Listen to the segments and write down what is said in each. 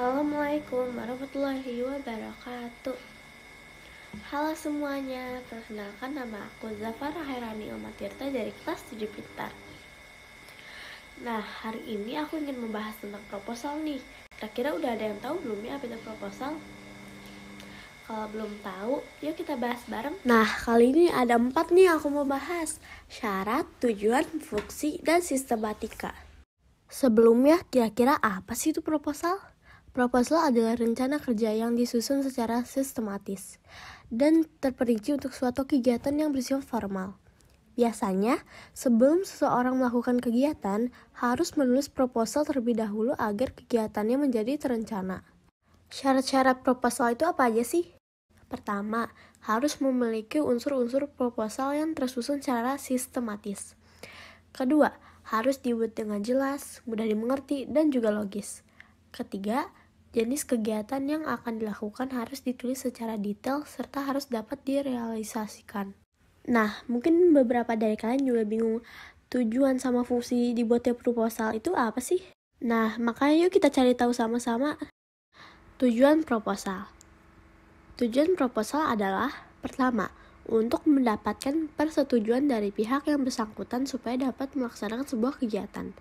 Assalamualaikum warahmatullahi wabarakatuh Halo semuanya, perkenalkan nama aku Zafar Hairani Omatirta dari kelas 7 Pintar Nah, hari ini aku ingin membahas tentang proposal nih Kira-kira udah ada yang tahu belum ya apa itu proposal? Kalau belum tahu, yuk kita bahas bareng Nah, kali ini ada empat nih yang aku mau bahas Syarat, tujuan, fungsi, dan sistematika Sebelumnya, kira-kira apa sih itu proposal? Proposal adalah rencana kerja yang disusun secara sistematis dan terperinci untuk suatu kegiatan yang bersifat formal. Biasanya, sebelum seseorang melakukan kegiatan, harus menulis proposal terlebih dahulu agar kegiatannya menjadi terencana. Syarat-syarat proposal itu apa aja sih? Pertama, harus memiliki unsur-unsur proposal yang tersusun secara sistematis. Kedua, harus dibuat dengan jelas, mudah dimengerti, dan juga logis. Ketiga, jenis kegiatan yang akan dilakukan harus ditulis secara detail serta harus dapat direalisasikan. Nah, mungkin beberapa dari kalian juga bingung tujuan sama fungsi dibuatnya proposal itu apa sih? Nah, makanya yuk kita cari tahu sama-sama. Tujuan proposal. Tujuan proposal adalah pertama, untuk mendapatkan persetujuan dari pihak yang bersangkutan supaya dapat melaksanakan sebuah kegiatan.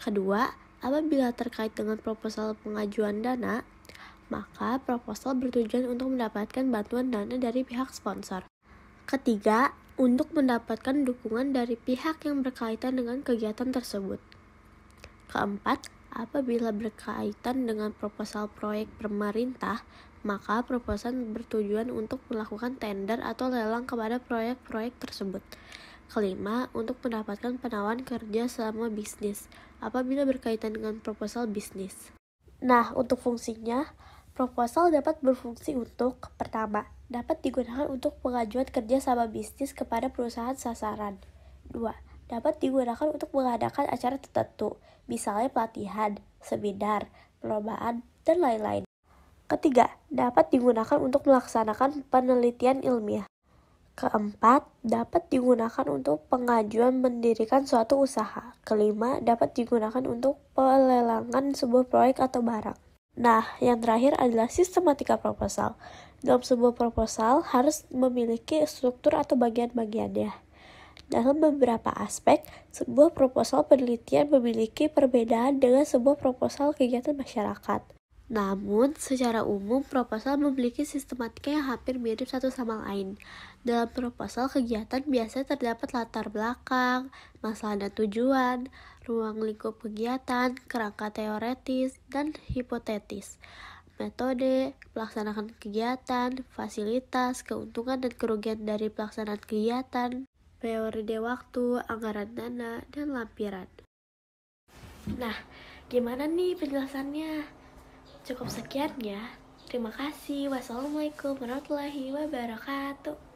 Kedua, Apabila terkait dengan proposal pengajuan dana, maka proposal bertujuan untuk mendapatkan bantuan dana dari pihak sponsor. Ketiga, untuk mendapatkan dukungan dari pihak yang berkaitan dengan kegiatan tersebut. Keempat, apabila berkaitan dengan proposal proyek pemerintah, maka proposal bertujuan untuk melakukan tender atau lelang kepada proyek-proyek tersebut. Kelima, untuk mendapatkan penawaran kerja selama bisnis apabila berkaitan dengan proposal bisnis. Nah, untuk fungsinya, proposal dapat berfungsi untuk pertama, dapat digunakan untuk pengajuan kerja sama bisnis kepada perusahaan sasaran. Dua Dapat digunakan untuk mengadakan acara tertentu, misalnya pelatihan, seminar, perlombaan, dan lain-lain. Ketiga, dapat digunakan untuk melaksanakan penelitian ilmiah. Keempat, dapat digunakan untuk pengajuan mendirikan suatu usaha. Kelima, dapat digunakan untuk pelelangan sebuah proyek atau barang. Nah, yang terakhir adalah sistematika proposal. Dalam sebuah proposal harus memiliki struktur atau bagian-bagiannya. Dalam beberapa aspek, sebuah proposal penelitian memiliki perbedaan dengan sebuah proposal kegiatan masyarakat. Namun, secara umum proposal memiliki sistematika yang hampir mirip satu sama lain. Dalam proposal, kegiatan biasanya terdapat latar belakang, masalah dan tujuan, ruang lingkup kegiatan, kerangka teoretis, dan hipotetis, metode, pelaksanaan kegiatan, fasilitas, keuntungan dan kerugian dari pelaksanaan kegiatan, periode waktu, anggaran dana, dan lampiran. Nah, gimana nih penjelasannya? Cukup sekian ya. Terima kasih. Wassalamualaikum warahmatullahi wabarakatuh.